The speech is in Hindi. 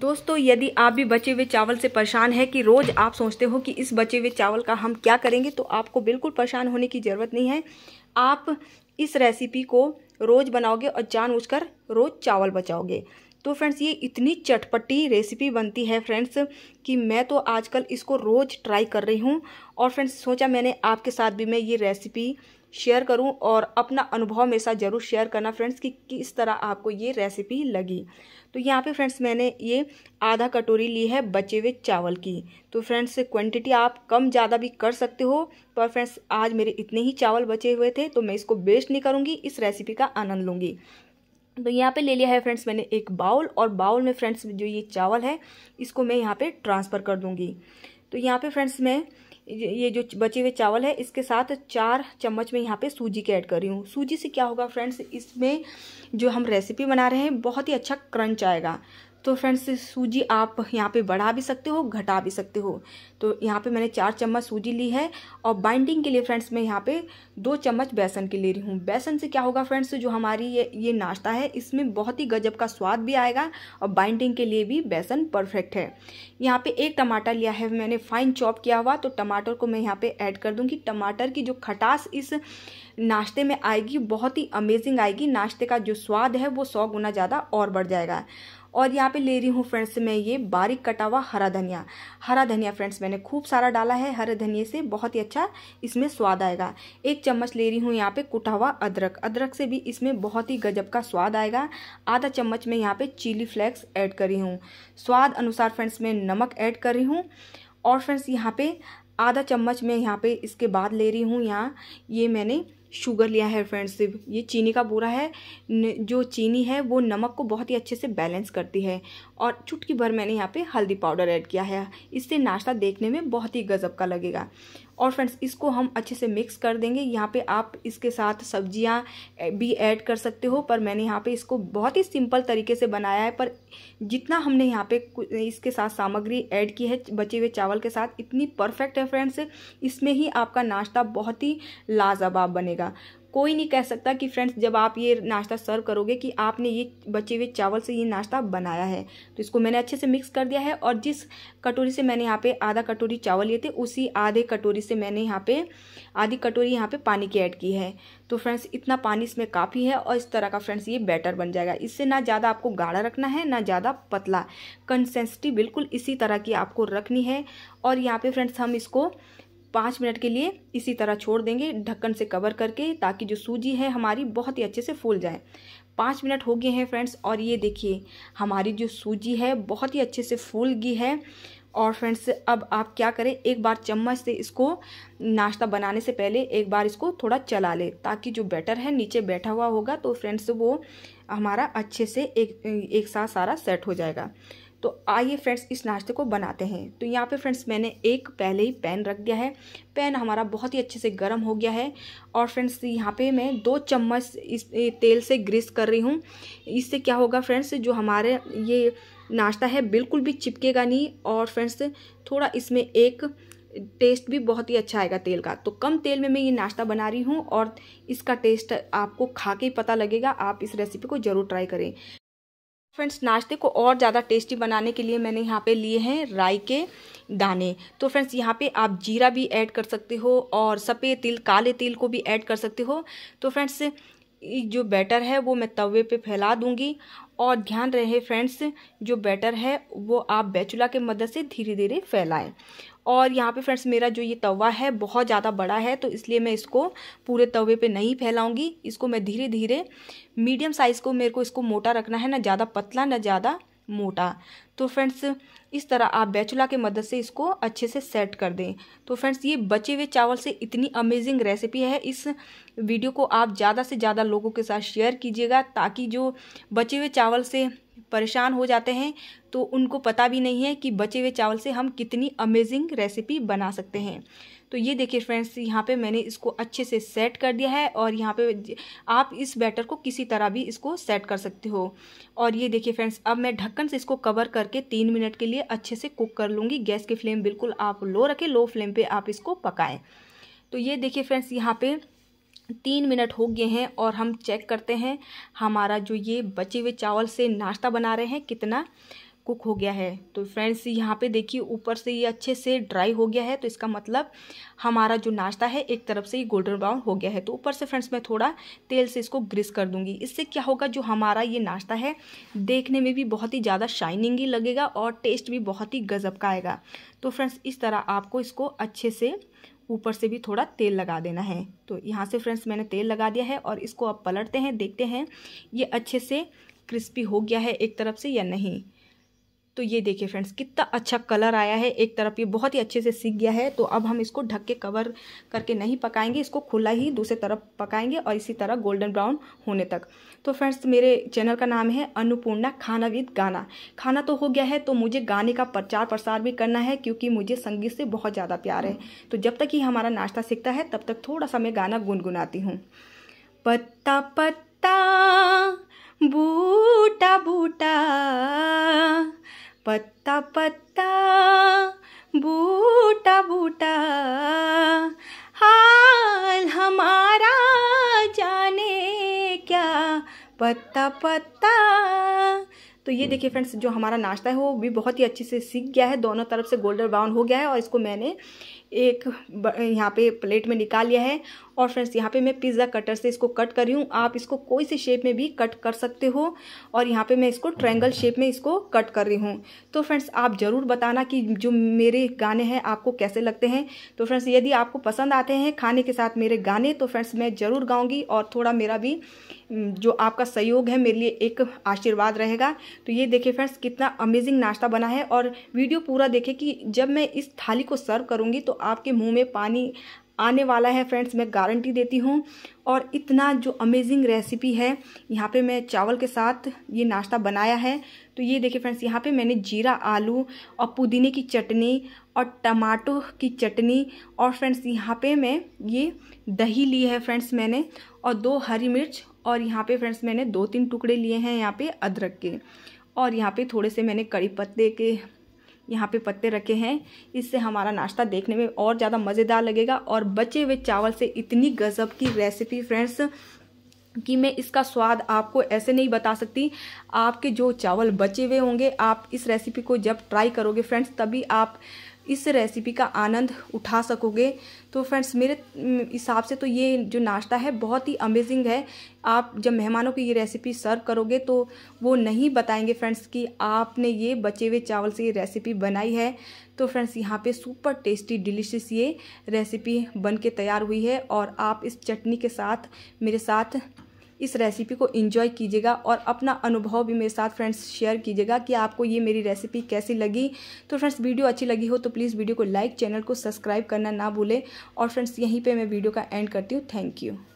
दोस्तों यदि आप भी बचे हुए चावल से परेशान है कि रोज़ आप सोचते हो कि इस बचे हुए चावल का हम क्या करेंगे तो आपको बिल्कुल परेशान होने की ज़रूरत नहीं है आप इस रेसिपी को रोज़ बनाओगे और जानबूझकर रोज़ चावल बचाओगे तो फ्रेंड्स ये इतनी चटपटी रेसिपी बनती है फ्रेंड्स कि मैं तो आजकल इसको रोज़ ट्राई कर रही हूँ और फ्रेंड्स सोचा मैंने आपके साथ भी मैं ये रेसिपी शेयर करूं और अपना अनुभव मेरे साथ ज़रूर शेयर करना फ्रेंड्स कि किस तरह आपको ये रेसिपी लगी तो यहाँ पे फ्रेंड्स मैंने ये आधा कटोरी ली है बचे हुए चावल की तो फ्रेंड्स क्वांटिटी आप कम ज़्यादा भी कर सकते हो पर फ्रेंड्स आज मेरे इतने ही चावल बचे हुए थे तो मैं इसको वेस्ट नहीं करूँगी इस रेसिपी का आनंद लूँगी तो यहाँ पे ले लिया है फ्रेंड्स मैंने एक बाउल और बाउल में फ्रेंड्स जो ये चावल है इसको मैं यहाँ पे ट्रांसफ़र कर दूँगी तो यहाँ पे फ्रेंड्स मैं ये जो बचे हुए चावल है इसके साथ चार चम्मच में यहाँ पे सूजी के ऐड कर रही हूँ सूजी से क्या होगा फ्रेंड्स इसमें जो हम रेसिपी बना रहे हैं बहुत ही अच्छा क्रंच आएगा तो फ्रेंड्स सूजी आप यहाँ पे बढ़ा भी सकते हो घटा भी सकते हो तो यहाँ पे मैंने चार चम्मच सूजी ली है और बाइंडिंग के लिए फ्रेंड्स मैं यहाँ पे दो चम्मच बेसन के ले रही हूँ बेसन से क्या होगा फ्रेंड्स जो हमारी ये ये नाश्ता है इसमें बहुत ही गजब का स्वाद भी आएगा और बाइंडिंग के लिए भी बेसन परफेक्ट है यहाँ पर एक टमाटर लिया है मैंने फाइन चॉप किया हुआ तो टमाटर को मैं यहाँ पर ऐड कर दूँगी टमाटर की जो खटास इस नाश्ते में आएगी बहुत ही अमेजिंग आएगी नाश्ते का जो स्वाद है वो सौ गुना ज़्यादा और बढ़ जाएगा और यहाँ पे ले रही हूँ फ्रेंड्स मैं ये बारीक कटा हुआ हरा धनिया हरा धनिया फ्रेंड्स मैंने खूब सारा डाला है हरे धनिया से बहुत ही अच्छा इसमें स्वाद आएगा एक चम्मच ले रही हूँ यहाँ पे कुटा हुआ अदरक अदरक से भी इसमें बहुत ही गजब का स्वाद आएगा आधा चम्मच में यहाँ पे चिली फ्लेक्स ऐड कर रही हूँ स्वाद अनुसार फ्रेंड्स मैं नमक ऐड कर रही हूँ और फ्रेंड्स यहाँ पर आधा चम्मच मैं यहाँ पर इसके बाद ले रही हूँ यहाँ ये मैंने शुगर लिया है फ्रेंड्स ये चीनी का बोरा है जो चीनी है वो नमक को बहुत ही अच्छे से बैलेंस करती है और चुटकी भर मैंने यहाँ पे हल्दी पाउडर ऐड किया है इससे नाश्ता देखने में बहुत ही गज़ब का लगेगा और फ्रेंड्स इसको हम अच्छे से मिक्स कर देंगे यहाँ पे आप इसके साथ सब्जियाँ भी ऐड कर सकते हो पर मैंने यहाँ पे इसको बहुत ही सिंपल तरीके से बनाया है पर जितना हमने यहाँ पे इसके साथ सामग्री ऐड की है बचे हुए चावल के साथ इतनी परफेक्ट है फ्रेंड्स इसमें ही आपका नाश्ता बहुत ही लाजवाब बनेगा कोई नहीं कह सकता कि फ्रेंड्स जब आप ये नाश्ता सर्व करोगे कि आपने ये बचे हुए चावल से ये नाश्ता बनाया है तो इसको मैंने अच्छे से मिक्स कर दिया है और जिस कटोरी से मैंने यहाँ पे आधा कटोरी चावल लिए थे उसी आधे कटोरी से मैंने यहाँ पे आधी कटोरी यहाँ पे पानी की ऐड की है तो फ्रेंड्स इतना पानी इसमें काफ़ी है और इस तरह का फ्रेंड्स ये बैटर बन जाएगा इससे ना ज़्यादा आपको गाढ़ा रखना है ना ज़्यादा पतला कंसेंसिटी बिल्कुल इसी तरह की आपको रखनी है और यहाँ पे फ्रेंड्स हम इसको पाँच मिनट के लिए इसी तरह छोड़ देंगे ढक्कन से कवर करके ताकि जो सूजी है हमारी बहुत ही अच्छे से फूल जाए पाँच मिनट हो गए हैं फ्रेंड्स और ये देखिए हमारी जो सूजी है बहुत ही अच्छे से फूल गई है और फ्रेंड्स अब आप क्या करें एक बार चम्मच से इसको नाश्ता बनाने से पहले एक बार इसको थोड़ा चला लें ताकि जो बैटर है नीचे बैठा हुआ होगा तो फ्रेंड्स वो हमारा अच्छे से एक एक साथ सारा सेट हो जाएगा तो आइए फ्रेंड्स इस नाश्ते को बनाते हैं तो यहाँ पे फ्रेंड्स मैंने एक पहले ही पैन रख दिया है पैन हमारा बहुत ही अच्छे से गर्म हो गया है और फ्रेंड्स यहाँ पे मैं दो चम्मच इस तेल से ग्रीस कर रही हूँ इससे क्या होगा फ्रेंड्स जो हमारे ये नाश्ता है बिल्कुल भी चिपकेगा नहीं और फ्रेंड्स थोड़ा इसमें एक टेस्ट भी बहुत ही अच्छा आएगा तेल का तो कम तेल में मैं ये नाश्ता बना रही हूँ और इसका टेस्ट आपको खा के ही पता लगेगा आप इस रेसिपी को ज़रूर ट्राई करें फ्रेंड्स नाश्ते को और ज़्यादा टेस्टी बनाने के लिए मैंने यहाँ पे लिए हैं राई के दाने तो फ्रेंड्स यहाँ पे आप जीरा भी ऐड कर सकते हो और सफ़ेद तिल काले तिल को भी ऐड कर सकते हो तो फ्रेंड्स जो बैटर है वो मैं तवे पे फैला दूंगी और ध्यान रहे फ्रेंड्स जो बैटर है वो आप बैचुला के मदद से धीरे धीरे फैलाएँ और यहाँ पे फ्रेंड्स मेरा जो ये तवा है बहुत ज़्यादा बड़ा है तो इसलिए मैं इसको पूरे तवे पे नहीं फैलाऊँगी इसको मैं धीरे धीरे मीडियम साइज़ को मेरे को इसको मोटा रखना है ना ज़्यादा पतला ना ज़्यादा मोटा तो फ्रेंड्स इस तरह आप बैचुला के मदद से इसको अच्छे से सेट कर दें तो फ्रेंड्स ये बचे हुए चावल से इतनी अमेजिंग रेसिपी है इस वीडियो को आप ज़्यादा से ज़्यादा लोगों के साथ शेयर कीजिएगा ताकि जो बचे हुए चावल से परेशान हो जाते हैं तो उनको पता भी नहीं है कि बचे हुए चावल से हम कितनी अमेजिंग रेसिपी बना सकते हैं तो ये देखिए फ्रेंड्स यहाँ पे मैंने इसको अच्छे से सेट कर दिया है और यहाँ पे आप इस बैटर को किसी तरह भी इसको सेट कर सकते हो और ये देखिए फ्रेंड्स अब मैं ढक्कन से इसको कवर करके तीन मिनट के लिए अच्छे से कुक कर लूँगी गैस की फ्लेम बिल्कुल आप लो रखें लो फ्लेम पर आप इसको पकाएँ तो ये देखिए फ्रेंड्स यहाँ पर तीन मिनट हो गए हैं और हम चेक करते हैं हमारा जो ये बचे हुए चावल से नाश्ता बना रहे हैं कितना कुक हो गया है तो फ्रेंड्स यहाँ पे देखिए ऊपर से ये अच्छे से ड्राई हो गया है तो इसका मतलब हमारा जो नाश्ता है एक तरफ से ये गोल्डन ब्राउन हो गया है तो ऊपर से फ्रेंड्स मैं थोड़ा तेल से इसको ग्रीस कर दूंगी इससे क्या होगा जो हमारा ये नाश्ता है देखने में भी बहुत ही ज़्यादा शाइनिंग ही लगेगा और टेस्ट भी बहुत ही गजब का आएगा तो फ्रेंड्स इस तरह आपको इसको अच्छे से ऊपर से भी थोड़ा तेल लगा देना है तो यहाँ से फ्रेंड्स मैंने तेल लगा दिया है और इसको आप पलटते हैं देखते हैं ये अच्छे से क्रिस्पी हो गया है एक तरफ से या नहीं तो ये देखिए फ्रेंड्स कितना अच्छा कलर आया है एक तरफ ये बहुत ही अच्छे से सीख गया है तो अब हम इसको ढक के कवर करके नहीं पकाएंगे इसको खुला ही दूसरे तरफ पकाएंगे और इसी तरह गोल्डन ब्राउन होने तक तो फ्रेंड्स मेरे चैनल का नाम है अन्नपूर्णा खाना विद गाना खाना तो हो गया है तो मुझे गाने का प्रचार प्रसार भी करना है क्योंकि मुझे संगीत से बहुत ज़्यादा प्यार है तो जब तक ही हमारा नाश्ता सीखता है तब तक थोड़ा सा मैं गाना गुनगुनाती हूँ पत्ता पत्ता बूटा बूटा पत्ता पत्ता बूटा बूटा हाल हमारा जाने क्या पत्ता पत्ता तो ये देखिए फ्रेंड्स जो हमारा नाश्ता है वो भी बहुत ही अच्छे से सीख गया है दोनों तरफ से गोल्डन ब्राउन हो गया है और इसको मैंने एक यहाँ पे प्लेट में निकाल लिया है और फ्रेंड्स यहाँ पे मैं पिज़्ज़ा कटर से इसको कट कर रही हूँ आप इसको कोई से शेप में भी कट कर सकते हो और यहाँ पे मैं इसको ट्रायंगल शेप में इसको कट कर रही हूँ तो फ्रेंड्स आप ज़रूर बताना कि जो मेरे गाने हैं आपको कैसे लगते हैं तो फ्रेंड्स यदि आपको पसंद आते हैं खाने के साथ मेरे गाने तो फ्रेंड्स मैं ज़रूर गाऊँगी और थोड़ा मेरा भी जो आपका सहयोग है मेरे लिए एक आशीर्वाद रहेगा तो ये देखिए फ्रेंड्स कितना अमेजिंग नाश्ता बना है और वीडियो पूरा देखें कि जब मैं इस थाली को सर्व करूँगी तो आपके मुँह में पानी आने वाला है फ्रेंड्स मैं गारंटी देती हूँ और इतना जो अमेजिंग रेसिपी है यहाँ पे मैं चावल के साथ ये नाश्ता बनाया है तो ये देखिए फ्रेंड्स यहाँ पे मैंने जीरा आलू और पुदीने की चटनी और टमाटो की चटनी और फ्रेंड्स यहाँ पे मैं ये दही ली है फ्रेंड्स मैंने और दो हरी मिर्च और यहाँ पे फ्रेंड्स मैंने दो तीन टुकड़े लिए हैं यहाँ पे अदरक के और यहाँ पे थोड़े से मैंने कड़ी पत्ते के यहाँ पे पत्ते रखे हैं इससे हमारा नाश्ता देखने में और ज़्यादा मज़ेदार लगेगा और बचे हुए चावल से इतनी गज़ब की रेसिपी फ्रेंड्स कि मैं इसका स्वाद आपको ऐसे नहीं बता सकती आपके जो चावल बचे हुए होंगे आप इस रेसिपी को जब ट्राई करोगे फ्रेंड्स तभी आप इस रेसिपी का आनंद उठा सकोगे तो फ्रेंड्स मेरे हिसाब से तो ये जो नाश्ता है बहुत ही अमेजिंग है आप जब मेहमानों को ये रेसिपी सर्व करोगे तो वो नहीं बताएंगे फ्रेंड्स कि आपने ये बचे हुए चावल से ये रेसिपी बनाई है तो फ्रेंड्स यहाँ पे सुपर टेस्टी डिलीशियस ये रेसिपी बन के तैयार हुई है और आप इस चटनी के साथ मेरे साथ इस रेसिपी को इन्जॉय कीजिएगा और अपना अनुभव भी मेरे साथ फ्रेंड्स शेयर कीजिएगा कि आपको ये मेरी रेसिपी कैसी लगी तो फ्रेंड्स वीडियो अच्छी लगी हो तो प्लीज़ वीडियो को लाइक चैनल को सब्सक्राइब करना ना भूलें और फ्रेंड्स यहीं पर मैं वीडियो का एंड करती हूँ थैंक यू